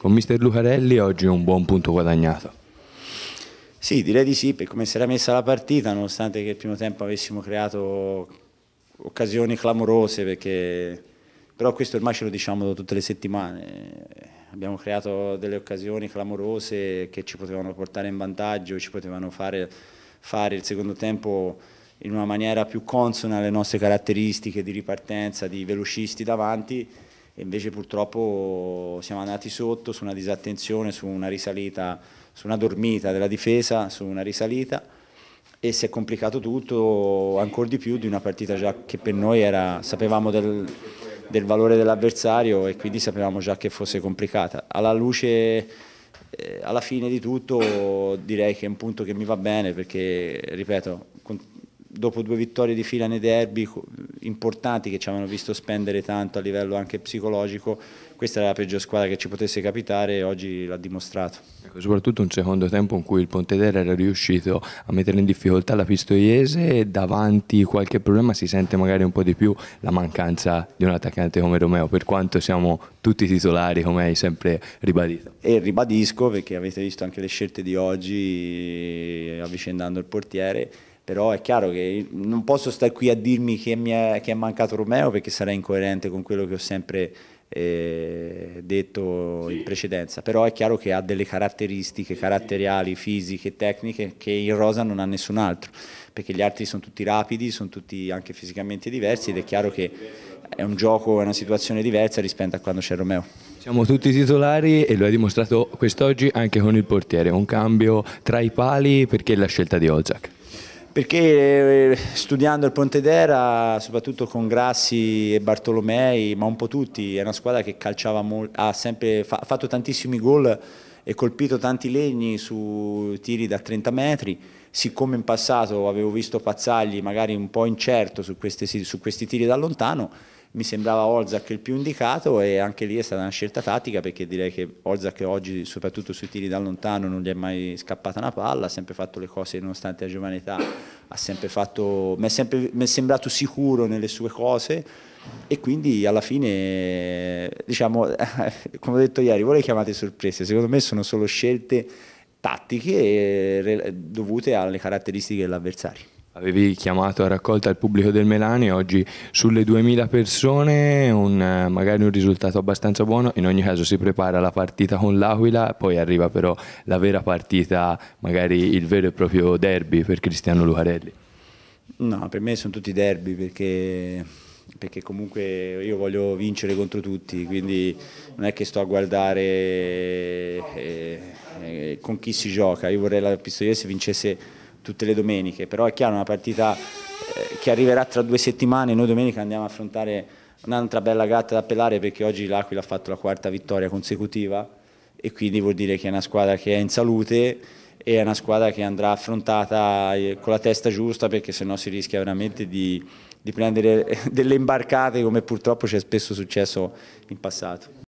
Con mister Lucarelli oggi è un buon punto guadagnato. Sì, direi di sì, per come si era messa la partita, nonostante che il primo tempo avessimo creato occasioni clamorose, perché... però questo ormai ce lo diciamo tutte le settimane, abbiamo creato delle occasioni clamorose che ci potevano portare in vantaggio, ci potevano fare, fare il secondo tempo in una maniera più consona alle nostre caratteristiche di ripartenza, di velocisti davanti, e invece purtroppo siamo andati sotto su una disattenzione, su una risalita, su una dormita della difesa, su una risalita e si è complicato tutto ancora di più di una partita già che per noi era, sapevamo del, del valore dell'avversario e quindi sapevamo già che fosse complicata. Alla luce eh, alla fine di tutto direi che è un punto che mi va bene perché, ripeto, dopo due vittorie di fila nei derby importanti che ci avevano visto spendere tanto a livello anche psicologico, questa era la peggior squadra che ci potesse capitare e oggi l'ha dimostrato. Ecco, soprattutto un secondo tempo in cui il Pontedera era riuscito a mettere in difficoltà la Pistoiese, davanti qualche problema si sente magari un po' di più la mancanza di un attaccante come Romeo, per quanto siamo tutti titolari come hai sempre ribadito. E ribadisco perché avete visto anche le scelte di oggi avvicendando il portiere però è chiaro che non posso stare qui a dirmi che, mi è, che è mancato Romeo perché sarei incoerente con quello che ho sempre eh, detto sì. in precedenza, però è chiaro che ha delle caratteristiche caratteriali, fisiche, tecniche che in rosa non ha nessun altro, perché gli altri sono tutti rapidi, sono tutti anche fisicamente diversi ed è chiaro che è un gioco, è una situazione diversa rispetto a quando c'è Romeo. Siamo tutti titolari e lo hai dimostrato quest'oggi anche con il portiere, un cambio tra i pali perché la scelta di Ozak. Perché studiando il Ponte d'Era, soprattutto con Grassi e Bartolomei, ma un po' tutti, è una squadra che calciava ha sempre fa, fatto tantissimi gol e colpito tanti legni su tiri da 30 metri. Siccome in passato avevo visto Pazzagli magari un po' incerto su, queste, su questi tiri da lontano, mi sembrava Olzac il più indicato e anche lì è stata una scelta tattica perché direi che Olzac oggi soprattutto sui tiri da lontano non gli è mai scappata una palla, ha sempre fatto le cose nonostante la giovane età mi è sembrato sicuro nelle sue cose e quindi alla fine, diciamo, come ho detto ieri, voi le chiamate sorprese, secondo me sono solo scelte tattiche eh, dovute alle caratteristiche dell'avversario. Avevi chiamato a raccolta il pubblico del Melani, oggi sulle 2000 persone, un, magari un risultato abbastanza buono, in ogni caso si prepara la partita con l'Aquila, poi arriva però la vera partita, magari il vero e proprio derby per Cristiano Lucarelli. No, per me sono tutti derby perché, perché comunque io voglio vincere contro tutti, quindi non è che sto a guardare eh, eh, con chi si gioca, io vorrei la se vincesse tutte le domeniche, però è chiaro una partita eh, che arriverà tra due settimane, noi domenica andiamo a affrontare un'altra bella gatta da pelare perché oggi l'Aquila ha fatto la quarta vittoria consecutiva e quindi vuol dire che è una squadra che è in salute e è una squadra che andrà affrontata eh, con la testa giusta perché sennò si rischia veramente di, di prendere delle imbarcate come purtroppo ci è spesso successo in passato.